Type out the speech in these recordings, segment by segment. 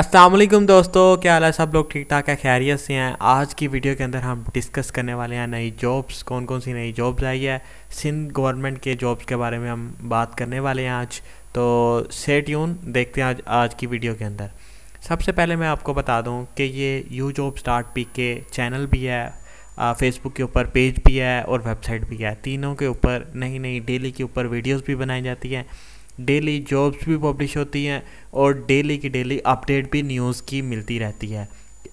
असलम दोस्तों क्या हाल है सब लोग ठीक ठाक है खैरियत से हैं आज की वीडियो के अंदर हम डिस्कस करने वाले हैं नई जॉब्स कौन कौन सी नई जॉब्स आई है सिंध गवर्नमेंट के जॉब्स के बारे में हम बात करने वाले हैं आज तो सेट यून देखते हैं आज आज की वीडियो के अंदर सबसे पहले मैं आपको बता दूं कि ये U job start P K channel भी है फेसबुक के ऊपर पेज भी है और वेबसाइट भी है तीनों के ऊपर नई नई डेली के ऊपर वीडियोज़ भी बनाई जाती है डेली जॉब्स भी पब्लिश होती हैं और डेली की डेली अपडेट भी न्यूज़ की मिलती रहती है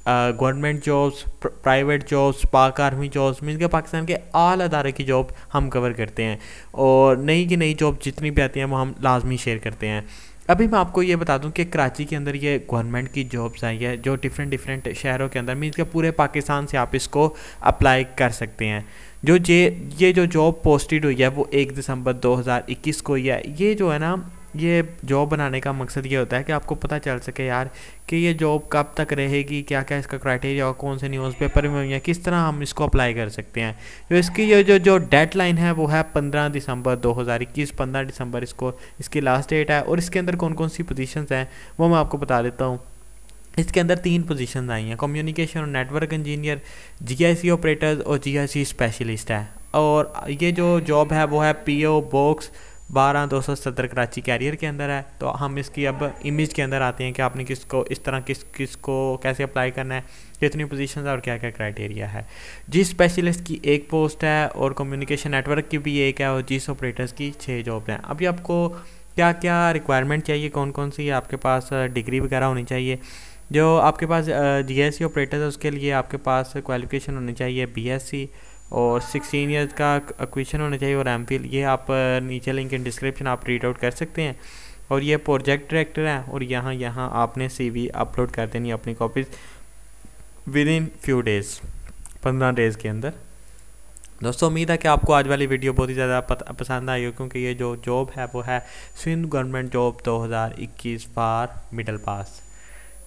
government jobs private jobs Pak army jobs mean के पाकिस्तान के आल अदारे की जॉब हम कवर करते हैं और नई की नई जॉब जितनी भी आती हैं वो हम लाजमी शेयर करते हैं अभी मैं आपको ये बता दूं कि कराची के अंदर ये गवर्नमेंट की जॉब्स आई है जो डिफरेंट डिफरेंट शहरों के अंदर मीन के पूरे पाकिस्तान से आप इसको अप्लाई कर सकते हैं जो जे ये जो जॉब पोस्टेड हुई है वो एक दिसंबर 2021 को ही है ये जो है ना ये जॉब बनाने का मकसद ये होता है कि आपको पता चल सके यार कि ये जॉब कब तक रहेगी क्या क्या इसका क्राइटेरिया और कौन से न्यूज़पेपर में हुई है किस तरह हम इसको अप्लाई कर सकते हैं जो तो इसकी ये जो जो डेडलाइन है वो है पंद्रह दिसंबर दो हज़ार इक्कीस पंद्रह दिसंबर इसको इसकी लास्ट डेट है और इसके अंदर कौन कौन सी पोजीशंस हैं वो मैं आपको बता देता हूँ इसके अंदर तीन पोजीशन आई हैं कम्युनिकेशन और नेटवर्क इंजीनियर सी ऑपरेटर्स और सी स्पेशलिस्ट है और ये जो जॉब है वो है पीओ बॉक्स बारह दो सौ सत्तर कराची कैरियर के अंदर है तो हम इसकी अब इमेज के अंदर आते हैं कि आपने किसको इस तरह किस किस को कैसे अप्लाई करना है कितनी पोजीशंस और क्या क्या क्राइटेरिया है जिस स्पेशलिस्ट की एक पोस्ट है और कम्युनिकेशन नेटवर्क की भी एक है और जिस ऑपरेटर्स की छः जॉब हैं अभी आपको क्या क्या रिक्वायरमेंट चाहिए कौन कौन सी आपके पास डिग्री वगैरह होनी चाहिए जो आपके पास जी एस सी ऑपरेटर है उसके लिए आपके पास क्वालिफिकेशन होनी चाहिए बी एस सी और सिक्सटीन ईयर्स का क्वेश्चन होना चाहिए और एम फिल ये आप नीचे लिंक इन डिस्क्रिप्शन आप रीड आउट कर सकते हैं और ये प्रोजेक्ट डायरेक्टर है और यहाँ यहाँ आपने सीवी अपलोड कर देनी अपनी copies within few days पंद्रह डेज़ के अंदर दोस्तों उम्मीद है कि आपको आज वाली वीडियो बहुत ही ज़्यादा पसंद आई हो क्योंकि ये जो जॉब है वो है Sindh government job 2021 for middle pass